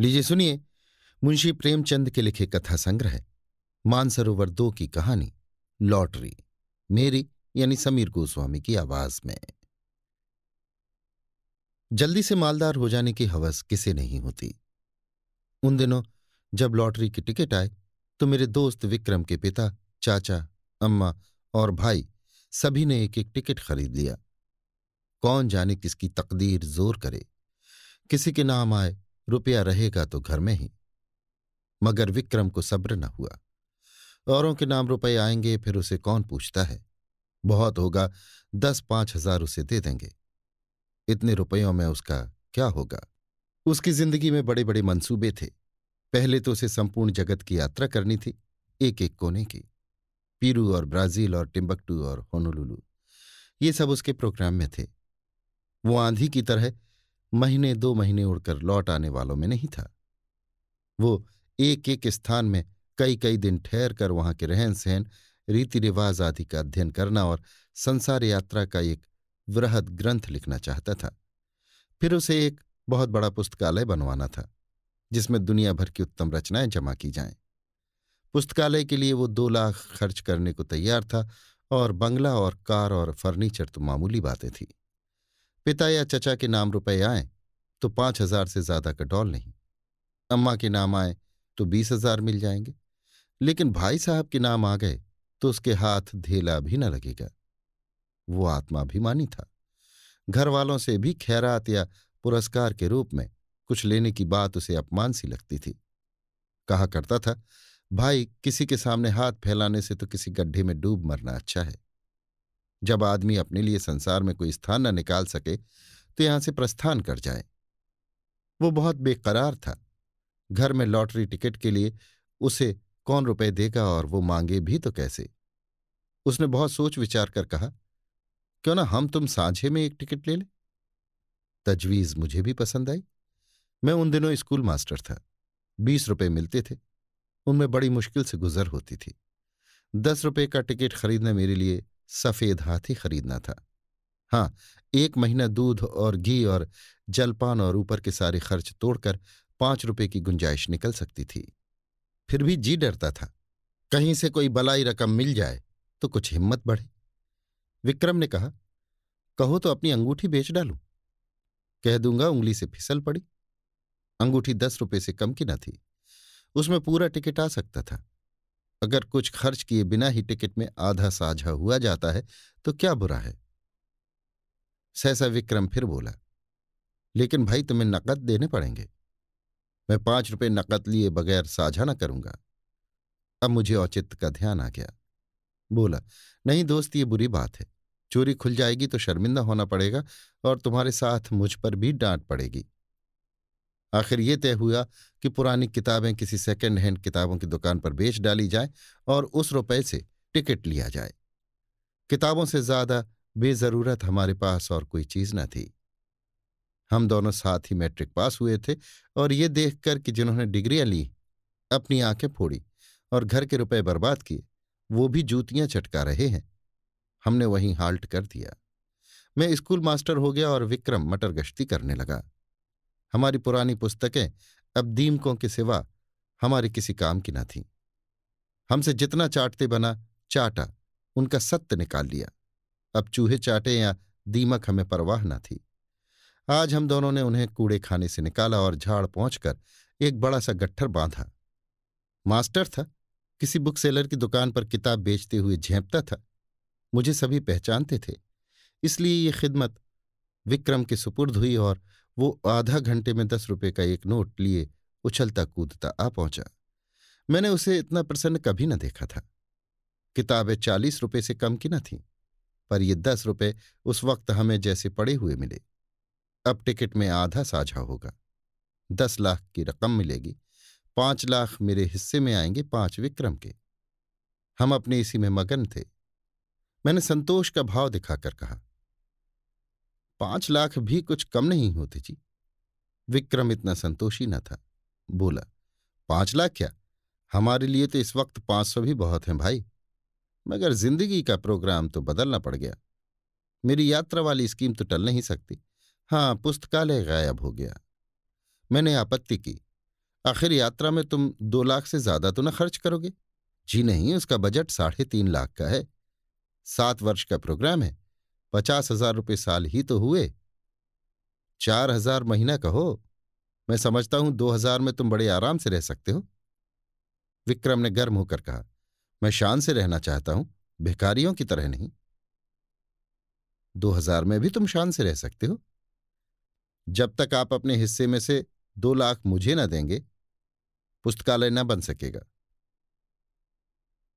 लीजिए सुनिए मुंशी प्रेमचंद के लिखे कथा संग्रह मानसरोवर दो की कहानी लॉटरी मेरी यानी समीर गोस्वामी की आवाज में जल्दी से मालदार हो जाने की हवस किसे नहीं होती उन दिनों जब लॉटरी की टिकट आए तो मेरे दोस्त विक्रम के पिता चाचा अम्मा और भाई सभी ने एक एक टिकट खरीद लिया कौन जाने किसकी तकदीर जोर करे किसी के नाम आए रुपया रहेगा तो घर में ही मगर विक्रम को सब्र न हुआ औरों के नाम रुपए आएंगे फिर उसे कौन पूछता है बहुत होगा दस पांच हजार उसे दे देंगे इतने रुपयों में उसका क्या होगा उसकी जिंदगी में बड़े बड़े मंसूबे थे पहले तो उसे संपूर्ण जगत की यात्रा करनी थी एक एक कोने की पीरू और ब्राजील और टिम्बकटू और होनोलुलू ये सब उसके प्रोग्राम में थे वो आंधी की तरह महीने दो महीने उड़कर लौट आने वालों में नहीं था वो एक एक स्थान में कई कई दिन ठहर कर वहां के रहन सहन रीति रिवाज आदि का अध्ययन करना और संसार यात्रा का एक वृहद ग्रंथ लिखना चाहता था फिर उसे एक बहुत बड़ा पुस्तकालय बनवाना था जिसमें दुनिया भर की उत्तम रचनाएं जमा की जाएं। पुस्तकालय के लिए वो दो लाख खर्च करने को तैयार था और बंगला और कार और फर्नीचर तो मामूली बातें थी पिता या चचा के नाम रुपए आए तो पांच हजार से ज्यादा का डॉल नहीं अम्मा के नाम आए तो बीस हजार मिल जाएंगे लेकिन भाई साहब के नाम आ गए तो उसके हाथ ढेला भी न लगेगा वो आत्माभिमानी था घर वालों से भी खैरात या पुरस्कार के रूप में कुछ लेने की बात उसे अपमान सी लगती थी कहा करता था भाई किसी के सामने हाथ फैलाने से तो किसी गड्ढे में डूब मरना अच्छा है जब आदमी अपने लिए संसार में कोई स्थान न निकाल सके तो यहां से प्रस्थान कर जाए वो बहुत बेकरार था घर में लॉटरी टिकट के लिए उसे कौन रुपए देगा और वो मांगे भी तो कैसे उसने बहुत सोच विचार कर कहा क्यों ना हम तुम सांझे में एक टिकट ले लें तजवीज मुझे भी पसंद आई मैं उन दिनों स्कूल मास्टर था बीस रुपए मिलते थे उनमें बड़ी मुश्किल से गुजर होती थी दस रुपए का टिकट खरीदना मेरे लिए सफेद हाथी खरीदना था हाँ एक महीना दूध और घी और जलपान और ऊपर के सारे खर्च तोड़कर पांच रुपए की गुंजाइश निकल सकती थी फिर भी जी डरता था कहीं से कोई बलाई रकम मिल जाए तो कुछ हिम्मत बढ़े विक्रम ने कहा कहो तो अपनी अंगूठी बेच डालू कह दूंगा उंगली से फिसल पड़ी अंगूठी दस रुपए से कम की न थी उसमें पूरा टिकट आ सकता था अगर कुछ खर्च किए बिना ही टिकट में आधा साझा हुआ जाता है तो क्या बुरा है सहसा विक्रम फिर बोला लेकिन भाई तुम्हें नकद देने पड़ेंगे मैं पांच रुपये नकद लिए बगैर साझा ना करूंगा अब मुझे औचित्य का ध्यान आ गया बोला नहीं दोस्त ये बुरी बात है चोरी खुल जाएगी तो शर्मिंदा होना पड़ेगा और तुम्हारे साथ मुझ पर भी डांट पड़ेगी आखिर ये तय हुआ कि पुरानी किताबें किसी सेकेंड हैंड किताबों की दुकान पर बेच डाली जाए और उस रुपए से टिकट लिया जाए किताबों से ज्यादा बेजरूरत हमारे पास और कोई चीज न थी हम दोनों साथ ही मैट्रिक पास हुए थे और ये देखकर कि जिन्होंने डिग्रियां ली अपनी आंखें फोड़ी और घर के रुपए बर्बाद किए वो भी जूतियां चटका रहे हैं हमने वहीं हाल्ट कर दिया मैं स्कूल मास्टर हो गया और विक्रम मटर गश्ती करने लगा हमारी पुरानी पुस्तकें अब दीमकों के सिवा हमारे किसी काम की न थीं हमसे जितना चाटते बना चाटा उनका सत्य निकाल लिया अब चूहे चाटे या दीमक हमें परवाह न थी आज हम दोनों ने उन्हें कूड़े खाने से निकाला और झाड़ पहुंचकर एक बड़ा सा गट्ठर बांधा मास्टर था किसी बुक सेलर की दुकान पर किताब बेचते हुए झेपता था मुझे सभी पहचानते थे इसलिए ये खिदमत विक्रम के सुपुर्द हुई और वो आधा घंटे में दस रुपये का एक नोट लिए उछलता कूदता आ पहुंचा मैंने उसे इतना प्रसन्न कभी न देखा था किताबें चालीस रुपये से कम की न थीं पर ये दस रुपये उस वक्त हमें जैसे पड़े हुए मिले अब टिकट में आधा साझा होगा दस लाख की रकम मिलेगी पांच लाख मेरे हिस्से में आएंगे पांच विक्रम के हम अपने इसी में मगन थे मैंने संतोष का भाव दिखाकर कहा पांच लाख भी कुछ कम नहीं होते जी विक्रम इतना संतोषी न था बोला पांच लाख क्या हमारे लिए तो इस वक्त पांच सौ भी बहुत हैं भाई मगर जिंदगी का प्रोग्राम तो बदलना पड़ गया मेरी यात्रा वाली स्कीम तो टल नहीं सकती हाँ पुस्तकालय गायब हो गया मैंने आपत्ति की आखिर यात्रा में तुम दो लाख से ज्यादा तो न खर्च करोगे जी नहीं उसका बजट साढ़े तीन लाख का है सात वर्ष का प्रोग्राम है पचास हजार रुपये साल ही तो हुए चार हजार महीना कहो मैं समझता हूं दो हजार में तुम बड़े आराम से रह सकते हो विक्रम ने गर्म होकर कहा मैं शान से रहना चाहता हूं भिखारियों की तरह नहीं दो हजार में भी तुम शान से रह सकते हो जब तक आप अपने हिस्से में से दो लाख मुझे न देंगे पुस्तकालय न बन सकेगा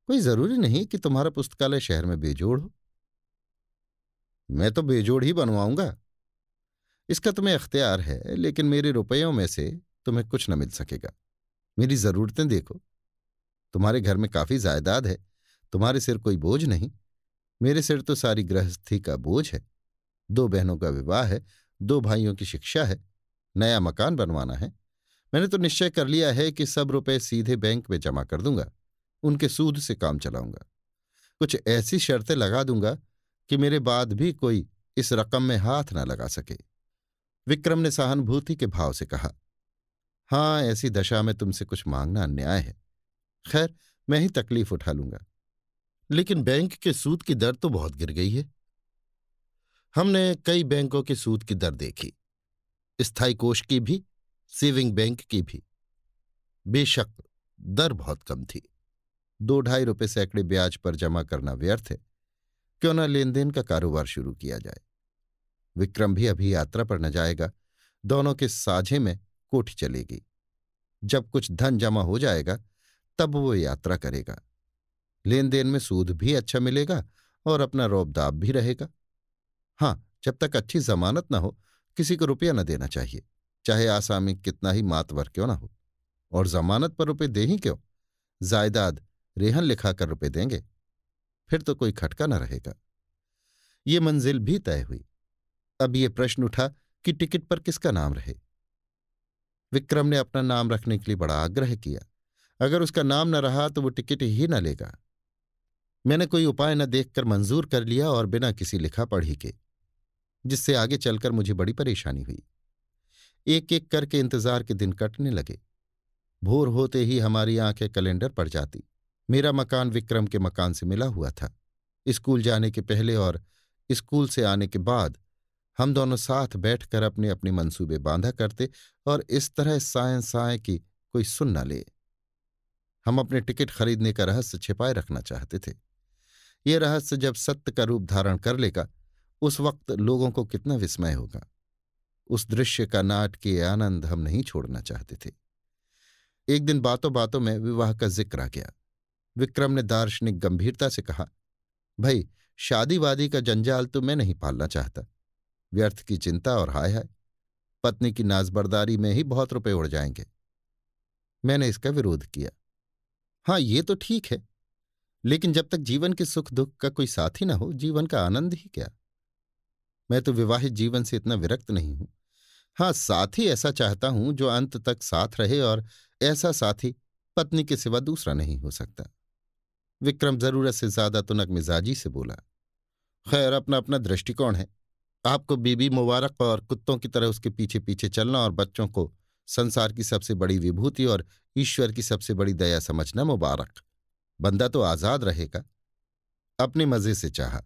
कोई जरूरी नहीं कि तुम्हारा पुस्तकालय शहर में बेजोड़ हो मैं तो बेजोड़ ही बनवाऊंगा इसका तुम्हें अख्तियार है लेकिन मेरे रुपयों में से तुम्हें कुछ न मिल सकेगा मेरी ज़रूरतें देखो तुम्हारे घर में काफ़ी जायदाद है तुम्हारे सिर कोई बोझ नहीं मेरे सिर तो सारी गृहस्थी का बोझ है दो बहनों का विवाह है दो भाइयों की शिक्षा है नया मकान बनवाना है मैंने तो निश्चय कर लिया है कि सब रुपए सीधे बैंक में जमा कर दूंगा उनके सूद से काम चलाऊंगा कुछ ऐसी शर्तें लगा दूंगा कि मेरे बाद भी कोई इस रकम में हाथ ना लगा सके विक्रम ने सहानुभूति के भाव से कहा हां ऐसी दशा में तुमसे कुछ मांगना अन्याय है खैर मैं ही तकलीफ उठा लूंगा लेकिन बैंक के सूद की दर तो बहुत गिर गई है हमने कई बैंकों के सूद की दर देखी स्थायी कोष की भी सेविंग बैंक की भी बेशक दर बहुत कम थी दो ढाई रुपए सैकड़े ब्याज पर जमा करना व्यर्थ है क्यों न लेन देन का कारोबार शुरू किया जाए विक्रम भी अभी यात्रा पर न जाएगा दोनों के साझे में कोठी चलेगी जब कुछ धन जमा हो जाएगा तब वो यात्रा करेगा लेन देन में सूद भी अच्छा मिलेगा और अपना रोबदाब भी रहेगा हाँ जब तक अच्छी जमानत ना हो किसी को रुपया न देना चाहिए चाहे आसामी कितना ही मातवर क्यों ना हो और जमानत पर रुपये दे ही क्यों जायदाद रेहन लिखाकर रुपये देंगे फिर तो कोई खटका न रहेगा ये मंजिल भी तय हुई अब ये प्रश्न उठा कि टिकट पर किसका नाम रहे विक्रम ने अपना नाम रखने के लिए बड़ा आग्रह किया अगर उसका नाम न रहा तो वो टिकट ही न लेगा मैंने कोई उपाय न देखकर मंजूर कर लिया और बिना किसी लिखा पढ़ी के जिससे आगे चलकर मुझे बड़ी परेशानी हुई एक एक करके इंतजार के दिन कटने लगे भोर होते ही हमारी आंखें कैलेंडर पड़ जाती मेरा मकान विक्रम के मकान से मिला हुआ था स्कूल जाने के पहले और स्कूल से आने के बाद हम दोनों साथ बैठकर अपने अपने मंसूबे बांधा करते और इस तरह साय साय की कोई सुन न ले हम अपने टिकट खरीदने का रहस्य छिपाए रखना चाहते थे ये रहस्य जब सत्य का रूप धारण कर लेगा उस वक्त लोगों को कितना विस्मय होगा उस दृश्य का नाटकीय आनंद हम नहीं छोड़ना चाहते थे एक दिन बातों बातों में विवाह का जिक्र आ गया विक्रम ने दार्शनिक गंभीरता से कहा भाई शादीवादी का जंजाल तो मैं नहीं पालना चाहता व्यर्थ की चिंता और हाय हाय पत्नी की नाजबरदारी में ही बहुत रुपए उड़ जाएंगे मैंने इसका विरोध किया हाँ ये तो ठीक है लेकिन जब तक जीवन के सुख दुख का कोई साथी ना हो जीवन का आनंद ही क्या मैं तो विवाहित जीवन से इतना विरक्त नहीं हूं हाँ साथी ऐसा चाहता हूं जो अंत तक साथ रहे और ऐसा साथी पत्नी के सिवा दूसरा नहीं हो सकता विक्रम जरूरत से ज्यादा तुनक तो मिजाजी से बोला खैर अपना अपना दृष्टिकोण है आपको बीबी मुबारक और कुत्तों की तरह उसके पीछे पीछे चलना और बच्चों को संसार की सबसे बड़ी विभूति और ईश्वर की सबसे बड़ी दया समझना मुबारक बंदा तो आज़ाद रहेगा अपने मज़े से चाहा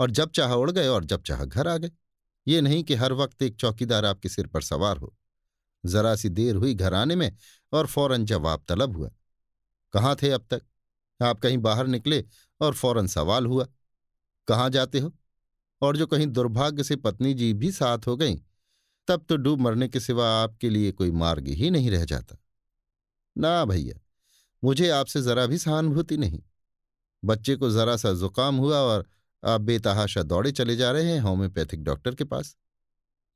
और जब चाह उड़ गए और जब चाह घर आ गए ये नहीं कि हर वक्त एक चौकीदार आपके सिर पर सवार हो जरा सी देर हुई घर आने में और फौरन जवाब तलब हुआ कहाँ थे अब तक आप कहीं बाहर निकले और फौरन सवाल हुआ कहाँ जाते हो और जो कहीं दुर्भाग्य से पत्नी जी भी साथ हो गई तब तो डूब मरने के सिवा आपके लिए कोई मार्ग ही नहीं रह जाता ना भैया मुझे आपसे जरा भी सहानुभूति नहीं बच्चे को जरा सा जुकाम हुआ और आप बेतहाशा दौड़े चले जा रहे हैं होम्योपैथिक डॉक्टर के पास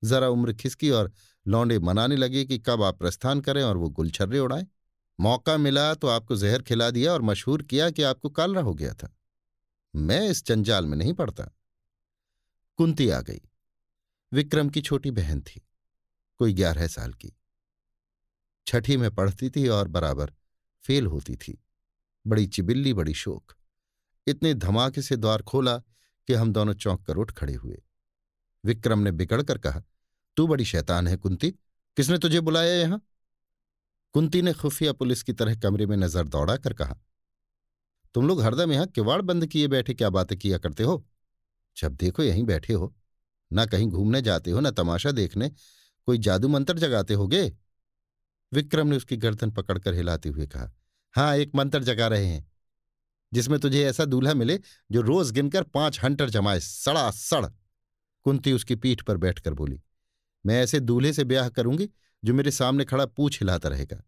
जरा उम्र खिसकी और लौंडे मनाने लगे कि कब आप प्रस्थान करें और वो गुलछर्रे उड़ाएं मौका मिला तो आपको जहर खिला दिया और मशहूर किया कि आपको कालरा हो गया था मैं इस जंजाल में नहीं पड़ता कुंती आ गई विक्रम की छोटी बहन थी कोई ग्यारह साल की छठी में पढ़ती थी और बराबर फेल होती थी बड़ी चिबिल्ली बड़ी शोक इतने धमाके से द्वार खोला कि हम दोनों चौंक कर उठ खड़े हुए विक्रम ने बिगड़ कर कहा तू बड़ी शैतान है कुंती किसने तुझे बुलाया यहां कुंती ने खुफिया पुलिस की तरह कमरे में नजर दौड़ा कर कहा तुम लोग हरदम यहां किवाड़ बंद किए बैठे क्या बातें किया करते हो जब देखो यहीं बैठे हो ना कहीं घूमने जाते हो ना तमाशा देखने कोई जादू मंत्र जगाते होगे विक्रम ने उसकी गर्दन पकड़कर हिलाते हुए कहा हाँ एक मंत्र जगा रहे हैं जिसमें तुझे ऐसा दूल्हा मिले जो रोज गिनकर पांच हंटर जमाए सड़ा सड़ कुंती उसकी पीठ पर बैठकर बोली मैं ऐसे दूल्हे से ब्याह करूंगी जो मेरे सामने खड़ा पूछ हिलाता रहेगा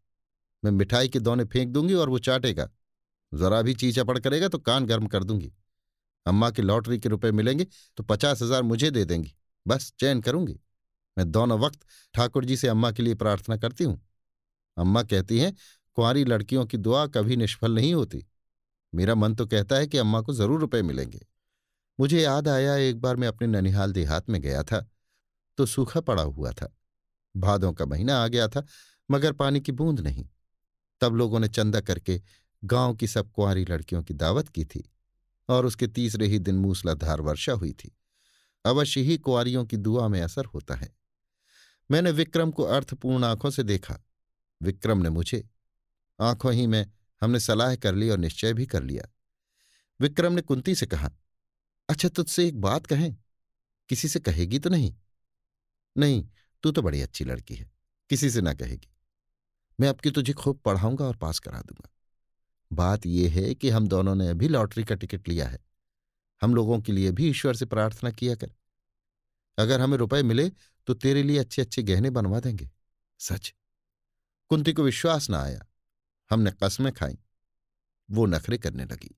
मैं मिठाई के दोने फेंक दूंगी और वो चाटेगा जरा भी चीचा पड़ करेगा तो कान गर्म कर दूंगी अम्मा की लॉटरी के रुपए मिलेंगे तो पचास हजार मुझे दे देंगी बस चैन करूंगी मैं दोनों वक्त ठाकुर जी से अम्मा के लिए प्रार्थना करती हूं अम्मा कहती हैं कुंवारी लड़कियों की दुआ कभी निष्फल नहीं होती मेरा मन तो कहता है कि अम्मा को जरूर रुपए मिलेंगे मुझे याद आया एक बार मैं अपने ननिहाल देहात में गया था तो सूखा पड़ा हुआ था भादों का महीना आ गया था मगर पानी की बूंद नहीं तब लोगों ने चंदा करके गांव की सब कुंवारी लड़कियों की दावत की थी और उसके तीसरे ही दिन मूसलाधार वर्षा हुई थी अवश्य ही कुंवारियों की दुआ में असर होता है मैंने विक्रम को अर्थपूर्ण आंखों से देखा विक्रम ने मुझे आंखों ही में हमने सलाह कर ली और निश्चय भी कर लिया विक्रम ने कुंती से कहा अच्छा तुझसे एक बात कहें किसी से कहेगी तो नहीं नहीं तू तो बड़ी अच्छी लड़की है किसी से ना कहेगी मैं आपकी तुझे खूब पढ़ाऊंगा और पास करा दूंगा बात यह है कि हम दोनों ने अभी लॉटरी का टिकट लिया है हम लोगों के लिए भी ईश्वर से प्रार्थना किया कर अगर हमें रुपए मिले तो तेरे लिए अच्छे अच्छे गहने बनवा देंगे सच कुंती को विश्वास ना आया हमने कस्में खाई वो नखरे करने लगी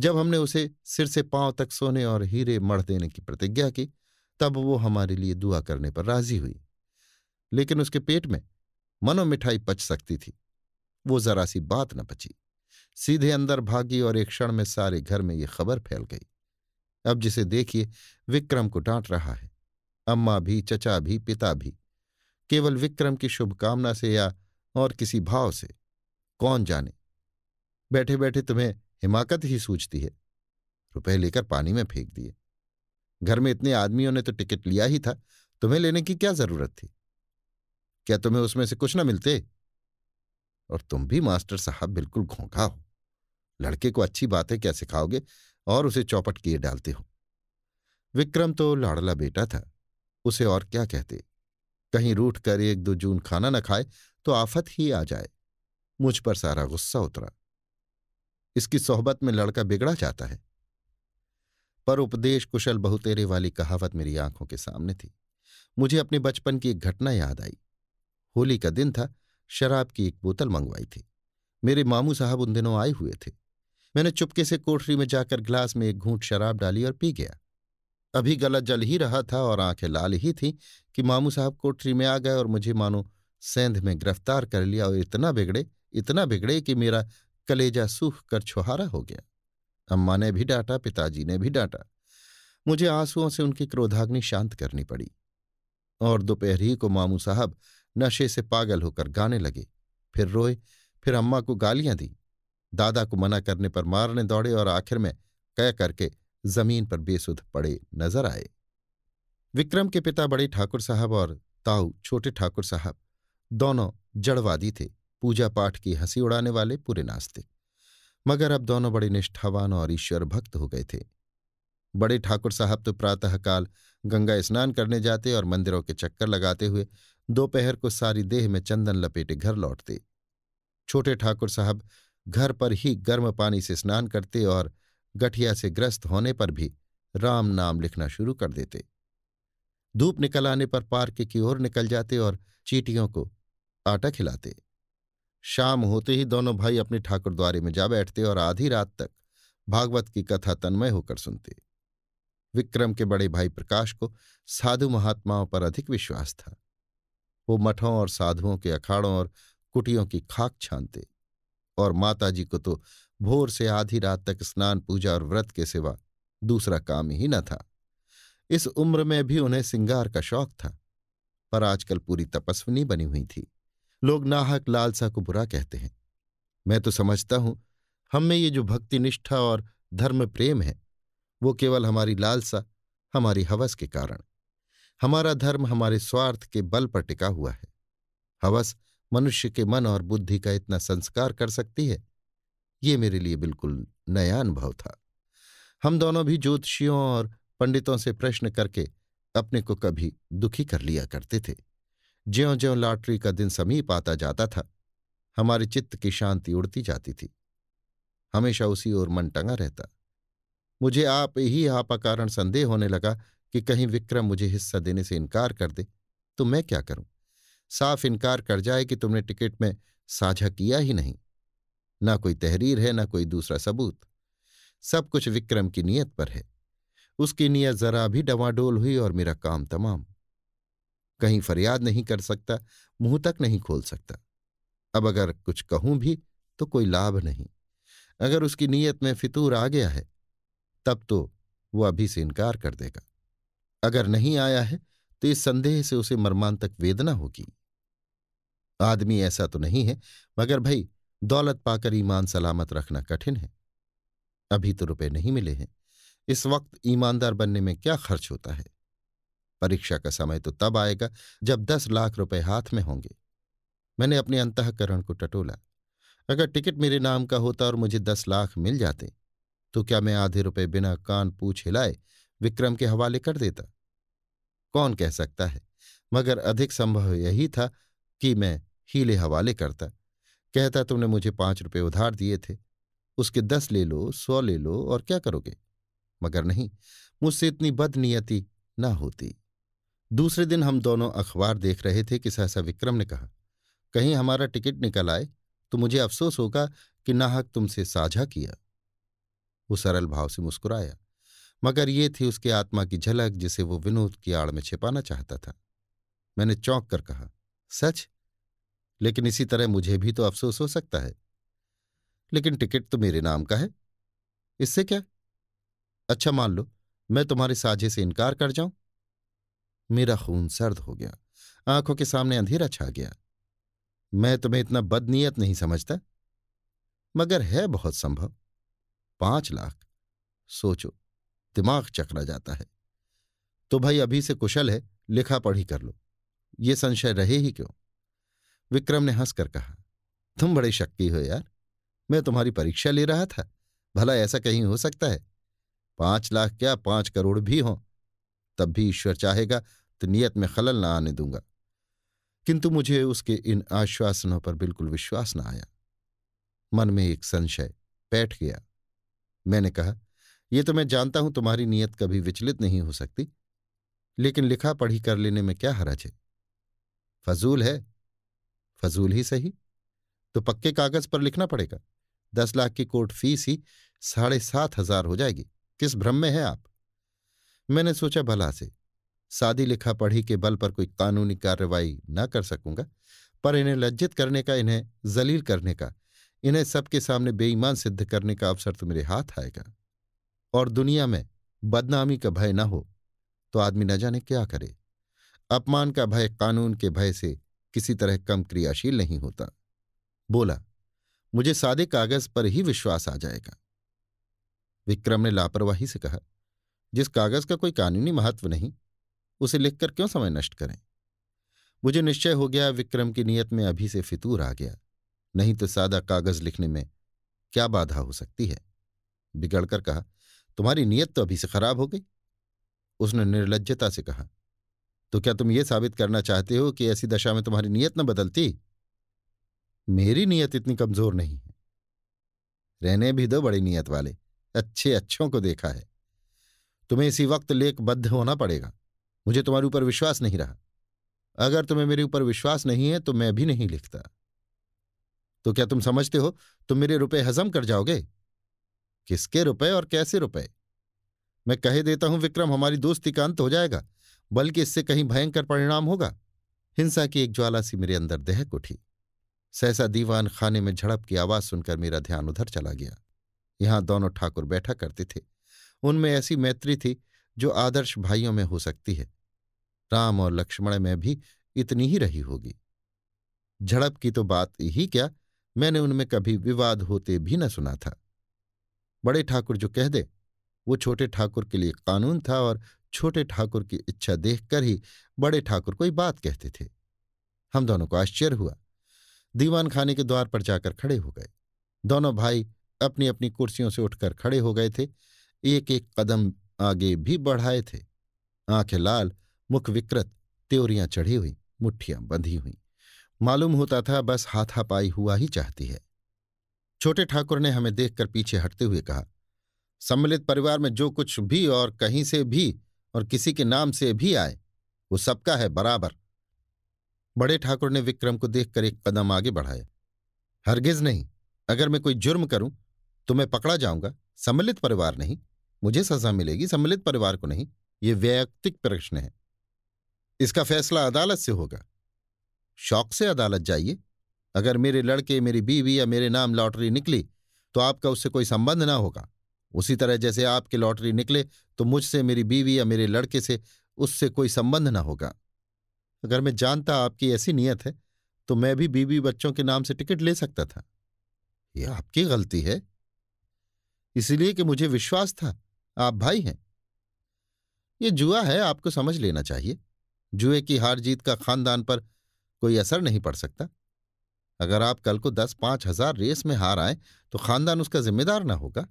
जब हमने उसे सिर से पांव तक सोने और हीरे मढ़ देने की प्रतिज्ञा की तब वो हमारे लिए दुआ करने पर राजी हुई लेकिन उसके पेट में मनो मिठाई पच सकती थी वो जरा सी बात न पची सीधे अंदर भागी और एक क्षण में सारे घर में ये खबर फैल गई अब जिसे देखिए विक्रम को डांट रहा है अम्मा भी चचा भी पिता भी केवल विक्रम की शुभकामना से या और किसी भाव से कौन जाने बैठे बैठे तुम्हें हिमाकत ही सूझती है रुपए लेकर पानी में फेंक दिए घर में इतने आदमियों ने तो टिकट लिया ही था तुम्हें लेने की क्या जरूरत थी क्या तुम्हें उसमें से कुछ ना मिलते और तुम भी मास्टर साहब बिल्कुल घोखा हो लड़के को अच्छी बातें क्या सिखाओगे और उसे चौपट किए डालते हो विक्रम तो लाड़ला बेटा था उसे और क्या कहते कहीं रूठ कर एक दो जून खाना न खाए तो आफत ही आ जाए मुझ पर सारा गुस्सा उतरा इसकी सोहबत में लड़का बिगड़ा जाता है पर उपदेश कुशल बहुतेरे वाली कहावत मेरी आंखों के सामने थी मुझे अपने बचपन की एक घटना याद आई होली का दिन था शराब की एक बोतल मंगवाई थी मेरे मामू साहब उन दिनों आए हुए थे मैंने चुपके से कोठरी में जाकर ग्लास में एक घूंट शराब डाली और पी गया अभी गला जल ही रहा था और आंखें लाल ही थीं कि मामू साहब कोठरी में आ गए और मुझे मानो सेंध में गिरफ्तार कर लिया और इतना बिगड़े इतना बिगड़े कि मेरा कलेजा सूख कर छुहारा हो गया अम्मा ने भी डांटा पिताजी ने भी डांटा मुझे आंसुओं से उनकी क्रोधाग्नि शांत करनी पड़ी और दोपहर ही को मामू साहब नशे से पागल होकर गाने लगे फिर रोए फिर अम्मा को गालियां दी दादा को मना करने पर मारने दौड़े और आखिर में कह करके जमीन पर बेसुध पड़े नजर आए विक्रम के पिता बड़े ठाकुर साहब और ताऊ छोटे ठाकुर साहब दोनों जड़वादी थे पूजा पाठ की हंसी उड़ाने वाले पूरे नास्तिक मगर अब दोनों बड़े निष्ठावान और ईश्वर भक्त हो गए थे बड़े ठाकुर साहब तो प्रातःकाल गंगा स्नान करने जाते और मंदिरों के चक्कर लगाते हुए दोपहर को सारी देह में चंदन लपेटे घर लौटते छोटे ठाकुर साहब घर पर ही गर्म पानी से स्नान करते और गठिया से ग्रस्त होने पर भी राम नाम लिखना शुरू कर देते धूप निकल आने पर पार्क की ओर निकल जाते और चीटियों को आटा खिलाते शाम होते ही दोनों भाई अपने ठाकुर द्वारे में जा बैठते और आधी रात तक भागवत की कथा तन्मय होकर सुनते विक्रम के बड़े भाई प्रकाश को साधु महात्माओं पर अधिक विश्वास था वो मठों और साधुओं के अखाड़ों और कुटियों की खाक छानते और माताजी को तो भोर से आधी रात तक स्नान पूजा और व्रत के सिवा दूसरा काम ही न था इस उम्र में भी उन्हें सिंगार का शौक था पर आजकल पूरी तपस्विनी बनी हुई थी लोग नाहक लालसा को बुरा कहते हैं मैं तो समझता हूं हम में ये जो भक्ति निष्ठा और धर्म प्रेम है वो केवल हमारी लालसा हमारी हवस के कारण हमारा धर्म हमारे स्वार्थ के बल पर टिका हुआ है हवस मनुष्य के मन और बुद्धि का इतना संस्कार कर सकती है ये मेरे लिए बिल्कुल नया अनुभव था हम दोनों भी ज्योतिषियों और पंडितों से प्रश्न करके अपने को कभी दुखी कर लिया करते थे ज्यो ज्यो लॉटरी का दिन समीप आता जाता था हमारे चित्त की शांति उड़ती जाती थी हमेशा उसी ओर मन टंगा रहता मुझे आप ही आप कारण संदेह होने लगा कि कहीं विक्रम मुझे हिस्सा देने से इनकार कर दे तो मैं क्या करूं साफ इनकार कर जाए कि तुमने टिकट में साझा किया ही नहीं ना कोई तहरीर है ना कोई दूसरा सबूत सब कुछ विक्रम की नीयत पर है उसकी नीयत जरा भी डवाडोल हुई और मेरा काम तमाम कहीं फरियाद नहीं कर सकता मुंह तक नहीं खोल सकता अब अगर कुछ कहूं भी तो कोई लाभ नहीं अगर उसकी नीयत में फितूर आ गया है तब तो वह अभी से इनकार कर देगा अगर नहीं आया है तो इस संदेह से उसे मरमान तक वेदना होगी आदमी ऐसा तो नहीं है मगर भाई दौलत पाकर ईमान सलामत रखना कठिन है अभी तो रुपए नहीं मिले हैं इस वक्त ईमानदार बनने में क्या खर्च होता है परीक्षा का समय तो तब आएगा जब दस लाख रुपए हाथ में होंगे मैंने अपने अंतकरण को टटोला अगर टिकट मेरे नाम का होता और मुझे दस लाख मिल जाते तो क्या मैं आधे रुपए बिना कान पूछ हिलाए विक्रम के हवाले कर देता कौन कह सकता है मगर अधिक संभव यही था कि मैं हीले हवाले करता कहता तुमने मुझे पांच रुपए उधार दिए थे उसके दस ले लो सौ ले लो और क्या करोगे मगर नहीं मुझसे इतनी बदनीयति ना होती दूसरे दिन हम दोनों अखबार देख रहे थे कि सहसा विक्रम ने कहा कहीं हमारा टिकट निकल आए तो मुझे अफसोस होगा कि नाहक तुमसे साझा किया वो सरल भाव से मुस्कुराया मगर ये थी उसकी आत्मा की झलक जिसे वो विनोद की आड़ में छिपाना चाहता था मैंने चौंक कर कहा सच लेकिन इसी तरह मुझे भी तो अफसोस हो सकता है लेकिन टिकट तो मेरे नाम का है इससे क्या अच्छा मान लो मैं तुम्हारे साझे से इनकार कर जाऊं मेरा खून सर्द हो गया आंखों के सामने अंधेरा छा गया मैं तुम्हें इतना बदनीयत नहीं समझता मगर है बहुत संभव पांच लाख सोचो दिमाग चकरा जाता है तो भाई अभी से कुशल है लिखा पढ़ी कर लो ये संशय रहे ही क्यों विक्रम ने हंसकर कहा तुम बड़े शक्की हो यार मैं तुम्हारी परीक्षा ले रहा था भला ऐसा कहीं हो सकता है पांच लाख क्या पांच करोड़ भी हों तब भी ईश्वर चाहेगा तो नियत में खलल न आने दूंगा किंतु मुझे उसके इन आश्वासनों पर बिल्कुल विश्वास न आया मन में एक संशय बैठ गया मैंने कहा ये तो मैं जानता हूं तुम्हारी नियत कभी विचलित नहीं हो सकती लेकिन लिखा पढ़ी कर लेने में क्या हरज है फजूल है फजूल ही सही तो पक्के कागज पर लिखना पड़ेगा दस लाख की कोर्ट फीस ही साढ़े सात हजार हो जाएगी किस भ्रम में है आप मैंने सोचा भला से सादी लिखा पढ़ी के बल पर कोई कानूनी कार्रवाई न कर सकूंगा पर इन्हें लज्जित करने का इन्हें जलील करने का इन्हें सबके सामने बेईमान सिद्ध करने का अवसर तो मेरे हाथ आएगा और दुनिया में बदनामी का भय न हो तो आदमी न जाने क्या करे अपमान का भय कानून के भय से किसी तरह कम क्रियाशील नहीं होता बोला मुझे सादे कागज पर ही विश्वास आ जाएगा विक्रम ने लापरवाही से कहा जिस कागज का कोई कानूनी महत्व नहीं उसे लिखकर क्यों समय नष्ट करें मुझे निश्चय हो गया विक्रम की नीयत में अभी से फितूर आ गया नहीं तो सादा कागज लिखने में क्या बाधा हो सकती है बिगड़कर कहा तुम्हारी नीयत तो अभी से खराब हो गई उसने निर्लजता से कहा तो क्या तुम ये साबित करना चाहते हो कि ऐसी दशा में तुम्हारी नीयत न बदलती मेरी नीयत इतनी कमजोर नहीं है रहने भी दो बड़ी नीयत वाले अच्छे अच्छों को देखा है तुम्हें इसी वक्त लेखबद्ध होना पड़ेगा मुझे तुम्हारे ऊपर विश्वास नहीं रहा अगर तुम्हें मेरे ऊपर विश्वास नहीं है तो मैं भी नहीं लिखता तो क्या तुम समझते हो तुम मेरे रुपए हजम कर जाओगे किसके रुपए और कैसे रुपए मैं कह देता हूं विक्रम हमारी दोस्ती का अंत हो जाएगा बल्कि इससे कहीं भयंकर परिणाम होगा हिंसा की एक ज्वाला सी मेरे अंदर दहक उठी सहसा दीवान खाने में झड़प की आवाज सुनकर मेरा ध्यान उधर चला गया यहां दोनों ठाकुर बैठा करते थे उनमें ऐसी मैत्री थी जो आदर्श भाइयों में हो सकती है राम और लक्ष्मण में भी इतनी ही रही होगी झड़प की तो बात ही क्या मैंने उनमें कभी विवाद होते भी न सुना था बड़े ठाकुर जो कह दे वो छोटे ठाकुर के लिए कानून था और छोटे ठाकुर की इच्छा देखकर ही बड़े ठाकुर कोई बात कहते थे हम दोनों को आश्चर्य हुआ दीवान खाने के द्वार पर जाकर खड़े हो गए दोनों भाई अपनी अपनी कुर्सियों से उठकर खड़े हो गए थे एक एक कदम आगे भी बढ़ाए थे आंखें लाल मुख विकृत त्योरियां चढ़ी हुई मुठ्ठियां बंधी हुई मालूम होता था बस हाथापाई हुआ ही चाहती है छोटे ठाकुर ने हमें देखकर पीछे हटते हुए कहा सम्मिलित परिवार में जो कुछ भी और कहीं से भी और किसी के नाम से भी आए वो सबका है बराबर बड़े ठाकुर ने विक्रम को देखकर एक कदम आगे बढ़ाया हरगिज नहीं अगर मैं कोई जुर्म करूं तो मैं पकड़ा जाऊंगा सम्मिलित परिवार नहीं मुझे सजा मिलेगी सम्मिलित परिवार को नहीं ये व्यक्तिक प्रश्न है इसका फैसला अदालत से होगा शौक से अदालत जाइए अगर मेरे लड़के मेरी बीवी या मेरे नाम लॉटरी निकली तो आपका उससे कोई संबंध ना होगा उसी तरह जैसे आपकी लॉटरी निकले तो मुझसे मेरी बीवी या मेरे लड़के से उससे कोई संबंध ना होगा अगर मैं जानता आपकी ऐसी नीयत है तो मैं भी बीवी बच्चों के नाम से टिकट ले सकता था यह आपकी गलती है इसलिए कि मुझे विश्वास था आप भाई हैं ये जुआ है आपको समझ लेना चाहिए जुए की हार जीत का खानदान पर कोई असर नहीं पड़ सकता अगर आप कल को दस पांच हजार रेस में हार आए तो खानदान उसका जिम्मेदार ना होगा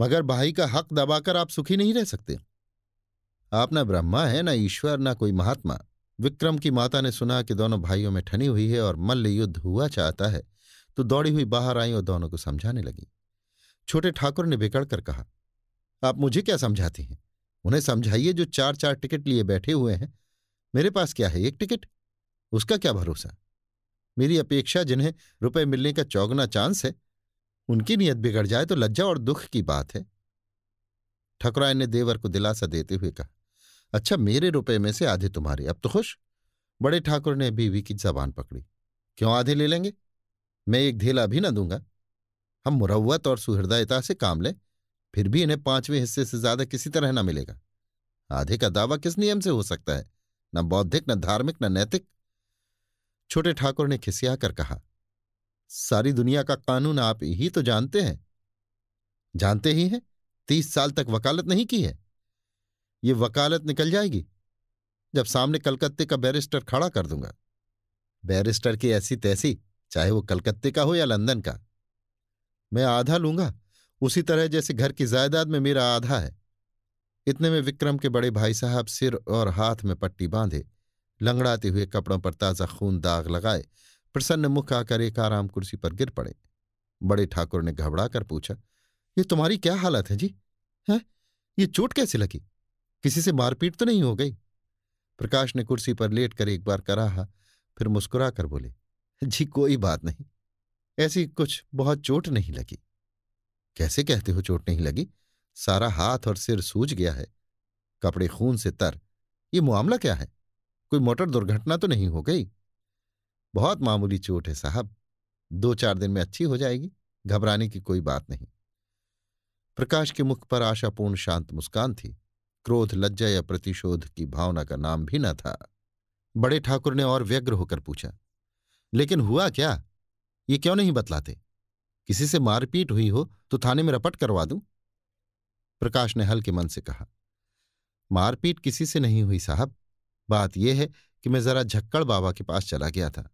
मगर भाई का हक दबाकर आप सुखी नहीं रह सकते आप ना ब्रह्मा है ना ईश्वर ना कोई महात्मा विक्रम की माता ने सुना कि दोनों भाइयों में ठनी हुई है और मल्ल युद्ध हुआ चाहता है तो दौड़ी हुई बाहर आई और दोनों को समझाने लगी छोटे ठाकुर ने बिगड़ कर कहा आप मुझे क्या समझाती हैं उन्हें समझाइए जो चार चार टिकट लिए बैठे हुए हैं मेरे पास क्या है एक टिकट उसका क्या भरोसा मेरी अपेक्षा जिन्हें रुपए मिलने का चौगना चांस है उनकी नीयत बिगड़ जाए तो लज्जा और दुख की बात है ठकुराय ने देवर को दिलासा देते हुए कहा अच्छा मेरे रुपए में से आधे तुम्हारे अब तो खुश बड़े ठाकुर ने बीवी की जबान पकड़ी क्यों आधे ले लेंगे मैं एक धेला भी ना दूंगा हम मुरवत और सुहृदयता से काम लें फिर भी इन्हें पांचवें हिस्से से ज्यादा किसी तरह न मिलेगा आधे का दावा किस नियम से हो सकता है न बौद्धिक न धार्मिक न नैतिक छोटे ठाकुर ने खिसिया कर कहा सारी दुनिया का कानून आप ही तो जानते हैं जानते ही हैं तीस साल तक वकालत नहीं की है ये वकालत निकल जाएगी जब सामने कलकत्ते का बैरिस्टर खड़ा कर दूंगा बैरिस्टर की ऐसी तैसी चाहे वो कलकत्ते का हो या लंदन का मैं आधा लूंगा उसी तरह जैसे घर की जायदाद में मेरा आधा है इतने में विक्रम के बड़े भाई साहब सिर और हाथ में पट्टी बांधे लंगड़ाते हुए कपड़ों पर ताज़ा खून दाग लगाए प्रसन्न मुख आकर एक आराम कुर्सी पर गिर पड़े बड़े ठाकुर ने घबरा कर पूछा ये तुम्हारी क्या हालत है जी हैं ये चोट कैसे लगी किसी से मारपीट तो नहीं हो गई प्रकाश ने कुर्सी पर लेट कर एक बार कराहा फिर मुस्कुरा कर बोले जी कोई बात नहीं ऐसी कुछ बहुत चोट नहीं लगी कैसे कहते हो चोट नहीं लगी सारा हाथ और सिर सूज गया है कपड़े खून से तर ये मामला क्या है कोई मोटर दुर्घटना तो नहीं हो गई बहुत मामूली चोट है साहब दो चार दिन में अच्छी हो जाएगी घबराने की कोई बात नहीं प्रकाश के मुख पर आशापूर्ण शांत मुस्कान थी क्रोध लज्जा या प्रतिशोध की भावना का नाम भी न था बड़े ठाकुर ने और व्यग्र होकर पूछा लेकिन हुआ क्या ये क्यों नहीं बतलाते किसी से मारपीट हुई हो तो थाने में रपट करवा दूं प्रकाश ने हल्के मन से कहा मारपीट किसी से नहीं हुई साहब बात यह है कि मैं जरा झक्कड़ बाबा के पास चला गया था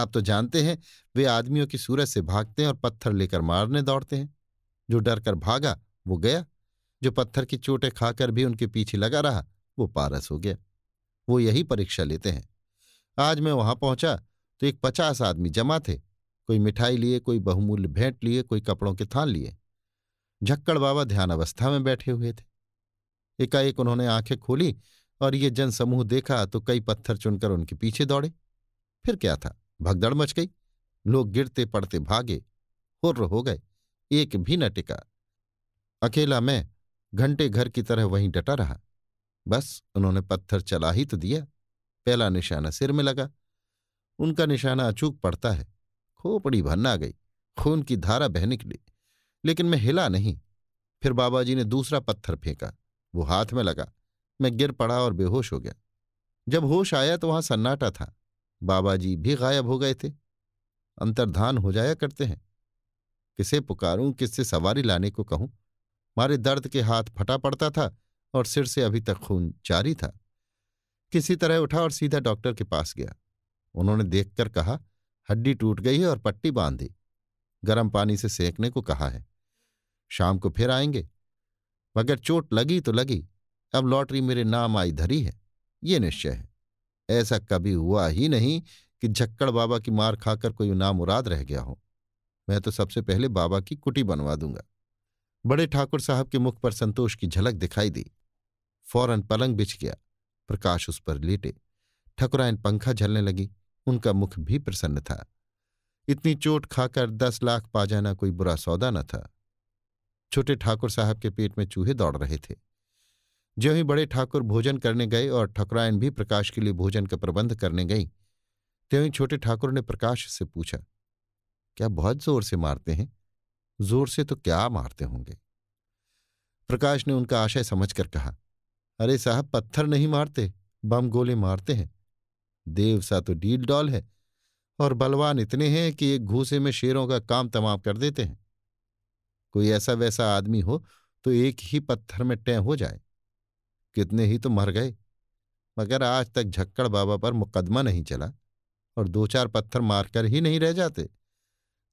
आप तो जानते हैं वे आदमियों की सूरत से भागते हैं और पत्थर लेकर मारने दौड़ते हैं जो डर कर भागा वो गया जो पत्थर की चोटें खाकर भी उनके पीछे लगा रहा वो पारस हो गया वो यही परीक्षा लेते हैं आज मैं वहां पहुंचा तो एक पचास आदमी जमा थे कोई मिठाई लिए कोई बहुमूल्य भेंट लिए कोई कपड़ों के थान लिए झक्कड़ बाबा ध्यान अवस्था में बैठे हुए थे एकाएक उन्होंने आंखें खोली और ये जनसमूह देखा तो कई पत्थर चुनकर उनके पीछे दौड़े फिर क्या था भगदड़ मच गई लोग गिरते पड़ते भागे हुर्र हो गए एक भी न टिका अकेला मैं घंटे घर की तरह वहीं डटा रहा बस उन्होंने पत्थर चला ही तो दिया पहला निशाना सिर में लगा उनका निशाना अचूक पड़ता है खोपड़ी भन्ना गई खून की धारा बह निकली लेकिन मैं हिला नहीं फिर बाबा जी ने दूसरा पत्थर फेंका वो हाथ में लगा मैं गिर पड़ा और बेहोश हो गया जब होश आया तो वहां सन्नाटा था बाबा जी भी गायब हो गए थे अंतर्धान हो जाया करते हैं किसे पुकारूं किससे सवारी लाने को कहूं मारे दर्द के हाथ फटा पड़ता था और सिर से अभी तक खून जारी था किसी तरह उठा और सीधा डॉक्टर के पास गया उन्होंने देखकर कहा हड्डी टूट गई है और पट्टी बांध दी गर्म पानी से सेकने को कहा है शाम को फिर आएंगे मगर चोट लगी तो लगी अब लॉटरी मेरे नाम आई धरी है ये निश्चय है ऐसा कभी हुआ ही नहीं कि झक्कड़ बाबा की मार खाकर कोई नाम उराद रह गया हो मैं तो सबसे पहले बाबा की कुटी बनवा दूंगा बड़े ठाकुर साहब के मुख पर संतोष की झलक दिखाई दी फौरन पलंग बिछ गया प्रकाश उस पर लेटे ठकुराइन पंखा झलने लगी उनका मुख भी प्रसन्न था इतनी चोट खाकर दस लाख पा जाना कोई बुरा सौदा न था छोटे ठाकुर साहब के पेट में चूहे दौड़ रहे थे ज्यों ही बड़े ठाकुर भोजन करने गए और ठकुरायन भी प्रकाश के लिए भोजन का प्रबंध करने गई त्यों ही छोटे ठाकुर ने प्रकाश से पूछा क्या बहुत जोर से मारते हैं जोर से तो क्या मारते होंगे प्रकाश ने उनका आशय समझकर कहा अरे साहब पत्थर नहीं मारते बम गोले मारते हैं देव सा तो डील डॉल है और बलवान इतने हैं कि एक घूसे में शेरों का काम तमाम कर देते हैं कोई ऐसा वैसा आदमी हो तो एक ही पत्थर में टय हो जाए कितने ही तो मर गए मगर आज तक झक्कड़ बाबा पर मुकदमा नहीं चला और दो चार पत्थर मारकर ही नहीं रह जाते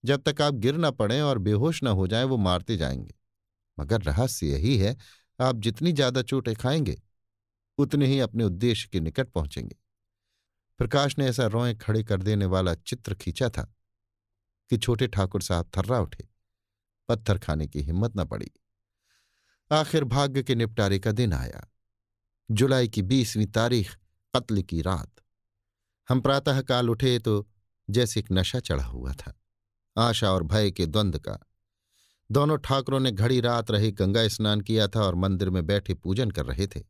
जब तक आप गिर ना पड़ें और बेहोश ना हो जाएं वो मारते जाएंगे मगर रहस्य यही है आप जितनी ज्यादा चोटें खाएंगे उतने ही अपने उद्देश्य के निकट पहुंचेंगे प्रकाश ने ऐसा रोए खड़े कर देने वाला चित्र खींचा था कि छोटे ठाकुर साहब थर्रा उठे पत्थर खाने की हिम्मत न पड़ी आखिर भाग्य के निपटारे का दिन आया जुलाई की बीसवीं तारीख कत्ल की रात हम प्रातःकाल उठे तो जैसे एक नशा चढ़ा हुआ था आशा और भय के द्वंद का दोनों ठाकरों ने घड़ी रात रहे गंगा स्नान किया था और मंदिर में बैठे पूजन कर रहे थे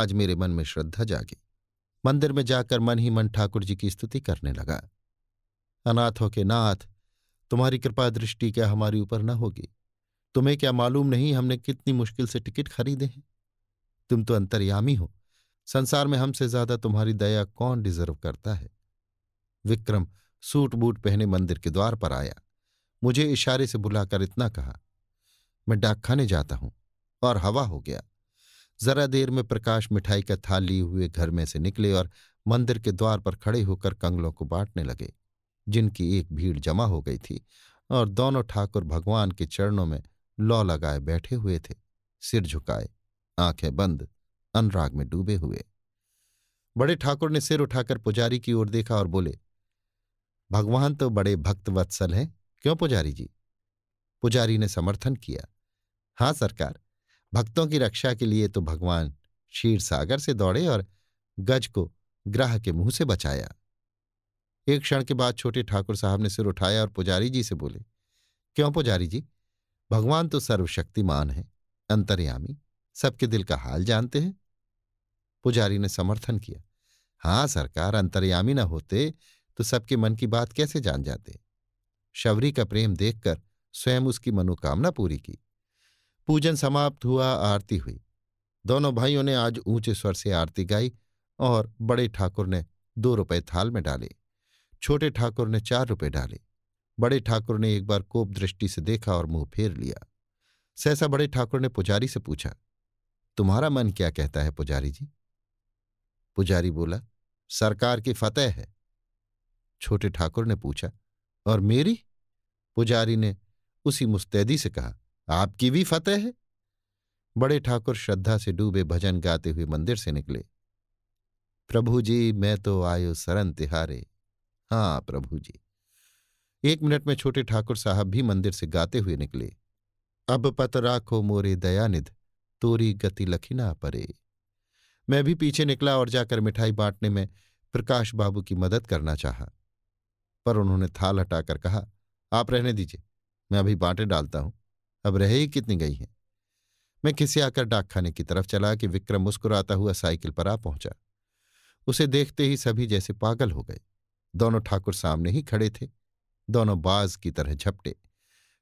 आज मेरे मन में श्रद्धा जागी मंदिर में जाकर मन ही मन ठाकुर जी की स्तुति करने लगा हो के नाथ तुम्हारी कृपा दृष्टि क्या हमारे ऊपर न होगी तुम्हें क्या मालूम नहीं हमने कितनी मुश्किल से टिकट खरीदे हैं तुम तो अंतर्यामी हो संसार में हमसे ज्यादा तुम्हारी दया कौन डिजर्व करता है विक्रम सूट बूट पहने मंदिर के द्वार पर आया मुझे इशारे से बुलाकर इतना कहा मैं डाकखाने जाता हूं और हवा हो गया जरा देर में प्रकाश मिठाई का थाल लिए हुए घर में से निकले और मंदिर के द्वार पर खड़े होकर कंगलों को बांटने लगे जिनकी एक भीड़ जमा हो गई थी और दोनों ठाकुर भगवान के चरणों में लौ लगाए बैठे हुए थे सिर झुकाए आंखें बंद अनुराग में डूबे हुए बड़े ठाकुर ने सिर उठाकर पुजारी की ओर देखा और बोले भगवान तो बड़े भक्त वत्सल हैं क्यों पुजारी जी पुजारी ने समर्थन किया हां सरकार भक्तों की रक्षा के लिए तो भगवान क्षीर सागर से दौड़े और गज को ग्रह के मुंह से बचाया एक क्षण के बाद छोटे ठाकुर साहब ने सिर उठाया और पुजारी जी से बोले क्यों पुजारी जी भगवान तो सर्वशक्तिमान है अंतर्यामी सबके दिल का हाल जानते हैं पुजारी ने समर्थन किया हाँ सरकार अंतर्यामी न होते तो सबके मन की बात कैसे जान जाते शबरी का प्रेम देखकर स्वयं उसकी मनोकामना पूरी की पूजन समाप्त हुआ आरती हुई दोनों भाइयों ने आज ऊंचे स्वर से आरती गाई और बड़े ठाकुर ने दो रुपए थाल में डाले छोटे ठाकुर ने चार रुपए डाले बड़े ठाकुर ने एक बार कोप दृष्टि से देखा और मुंह फेर लिया सहसा बड़े ठाकुर ने पुजारी से पूछा तुम्हारा मन क्या कहता है पुजारी जी पुजारी बोला सरकार की फतेह है छोटे ठाकुर ने पूछा और मेरी पुजारी ने उसी मुस्तैदी से कहा आपकी भी फतेह है बड़े ठाकुर श्रद्धा से डूबे भजन गाते हुए मंदिर से निकले प्रभु जी मैं तो आयो सरन तिहारे हाँ प्रभु जी एक मिनट में छोटे ठाकुर साहब भी मंदिर से गाते हुए निकले अब पत राखो मोरे दयानिध तोरी गति लखिना परे मैं भी पीछे निकला और जाकर मिठाई बांटने में प्रकाश बाबू की मदद करना चाहा पर उन्होंने थाल हटाकर कहा आप रहने दीजिए मैं अभी बांटे डालता हूं अब रहे ही कितनी गई हैं मैं किसी आकर डाकखाने की तरफ चला कि विक्रम मुस्कुराता हुआ साइकिल पर आ पहुंचा उसे देखते ही सभी जैसे पागल हो गए दोनों ठाकुर सामने ही खड़े थे दोनों बाज की तरह झपटे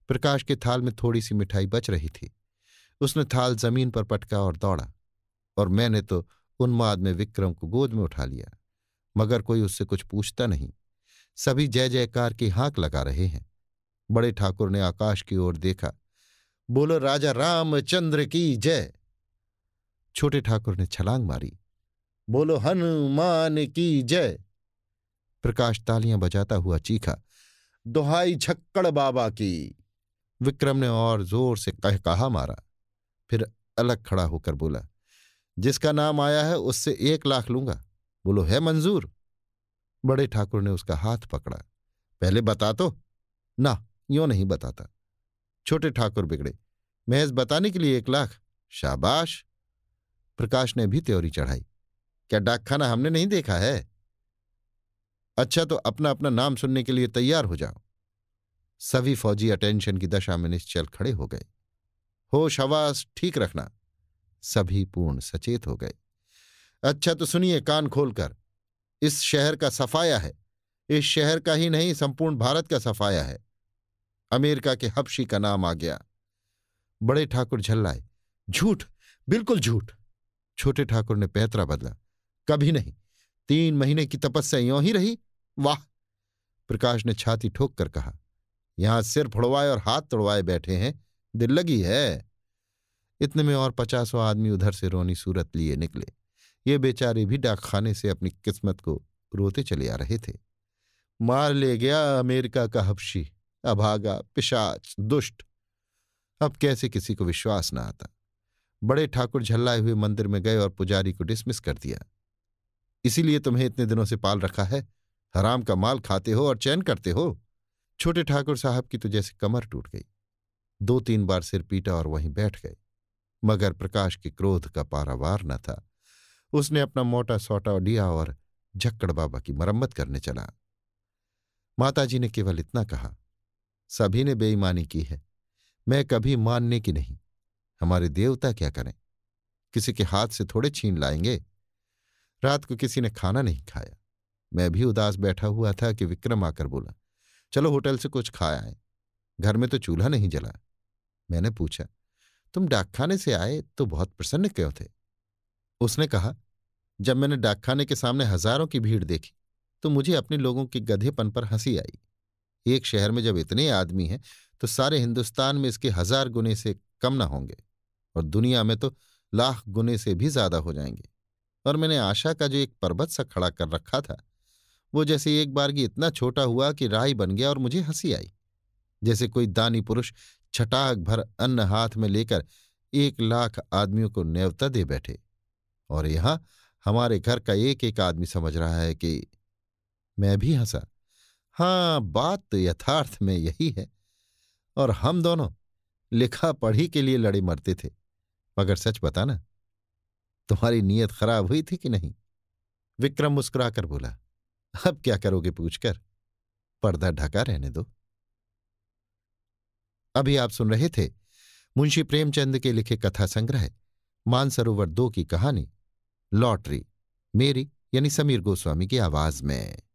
प्रकाश के थाल में थोड़ी सी मिठाई बच रही थी उसने थाल जमीन पर पटका और दौड़ा और मैंने तो उन्माद में विक्रम को गोद में उठा लिया मगर कोई उससे कुछ पूछता नहीं सभी जय जयकार की हाँक लगा रहे हैं बड़े ठाकुर ने आकाश की ओर देखा बोलो राजा रामचंद्र की जय छोटे ठाकुर ने छलांग मारी बोलो हनुमान की जय प्रकाश तालियां बजाता हुआ चीखा दोहाई झक्कड़ बाबा की विक्रम ने और जोर से कह कहा मारा फिर अलग खड़ा होकर बोला जिसका नाम आया है उससे एक लाख लूंगा बोलो है मंजूर बड़े ठाकुर ने उसका हाथ पकड़ा पहले बता तो ना यो नहीं बताता छोटे ठाकुर बिगड़े महज बताने के लिए एक लाख शाबाश प्रकाश ने भी त्योरी चढ़ाई क्या डाकखाना हमने नहीं देखा है अच्छा तो अपना अपना नाम सुनने के लिए तैयार हो जाओ सभी फौजी अटेंशन की दशा में निश्चल खड़े हो गए हो हवास ठीक रखना सभी पूर्ण सचेत हो गए अच्छा तो सुनिए कान खोलकर इस शहर का सफाया है इस शहर का ही नहीं संपूर्ण भारत का सफाया है अमेरिका के हबशी का नाम आ गया बड़े ठाकुर झल्लाए झूठ बिल्कुल झूठ छोटे ठाकुर ने पैतरा बदला कभी नहीं तीन महीने की तपस्या यों ही रही वाह प्रकाश ने छाती ठोक कर कहा यहां सिर फुड़वाए और हाथ तोड़वाए बैठे हैं दिल लगी है इतने में और पचासों आदमी उधर से रोनी सूरत लिए निकले ये बेचारे भी डाकखाने से अपनी किस्मत को रोते चले आ रहे थे मार ले गया अमेरिका का हबशी अभागा पिशाच दुष्ट अब कैसे किसी को विश्वास न आता बड़े ठाकुर झल्लाए हुए मंदिर में गए और पुजारी को डिसमिस कर दिया इसीलिए तुम्हें इतने दिनों से पाल रखा है हराम का माल खाते हो और चैन करते हो छोटे ठाकुर साहब की तो जैसे कमर टूट गई दो तीन बार सिर पीटा और वहीं बैठ गए मगर प्रकाश के क्रोध का पारावार न था उसने अपना मोटा सोटा लिया और झक्कड़ बाबा की मरम्मत करने चला माताजी ने केवल इतना कहा सभी ने बेईमानी की है मैं कभी मानने की नहीं हमारे देवता क्या करें किसी के हाथ से थोड़े छीन लाएंगे रात को किसी ने खाना नहीं खाया मैं भी उदास बैठा हुआ था कि विक्रम आकर बोला चलो होटल से कुछ खा आए घर में तो चूल्हा नहीं जला मैंने पूछा तुम डाकखाने से आए तो बहुत प्रसन्न क्यों थे उसने कहा जब मैंने डाकखाने के सामने हजारों की भीड़ देखी तो मुझे अपने लोगों के गधेपन पर हंसी आई एक शहर में जब इतने आदमी हैं तो सारे हिंदुस्तान में इसके हजार गुने से कम ना होंगे और दुनिया में तो लाख गुने से भी ज्यादा हो जाएंगे और मैंने आशा का जो एक पर्वत सा खड़ा कर रखा था वो जैसे एक बारगी इतना छोटा हुआ कि राय बन गया और मुझे हंसी आई जैसे कोई दानी पुरुष छटाक भर अन्न हाथ में लेकर एक लाख आदमियों को न्यवता दे बैठे और यहां हमारे घर का एक एक आदमी समझ रहा है कि मैं भी हंसा हाँ बात तो यथार्थ में यही है और हम दोनों लिखा पढ़ी के लिए लड़े मरते थे मगर सच बताना तुम्हारी नीयत खराब हुई थी कि नहीं विक्रम मुस्कुराकर बोला अब क्या करोगे पूछकर पर्दा ढका रहने दो अभी आप सुन रहे थे मुंशी प्रेमचंद के लिखे कथा संग्रह मानसरोवर दो की कहानी लॉटरी मेरी यानी समीर गोस्वामी की आवाज में